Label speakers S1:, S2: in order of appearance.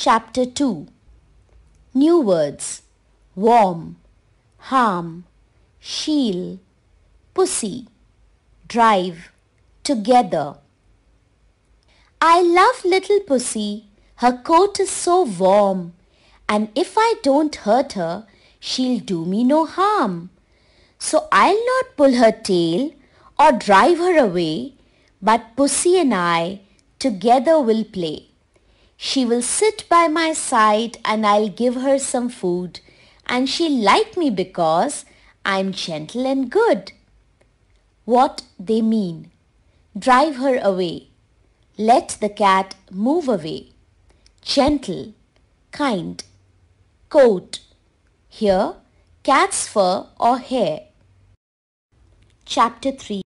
S1: Chapter 2 New words Warm, harm, Shield pussy, drive, together. I love little pussy. Her coat is so warm. And if I don't hurt her, she'll do me no harm. So I'll not pull her tail or drive her away, but pussy and I together will play. She will sit by my side and I'll give her some food and she will like me because I'm gentle and good. What they mean. Drive her away. Let the cat move away. Gentle, kind. Coat. Here, cat's fur or hair. Chapter 3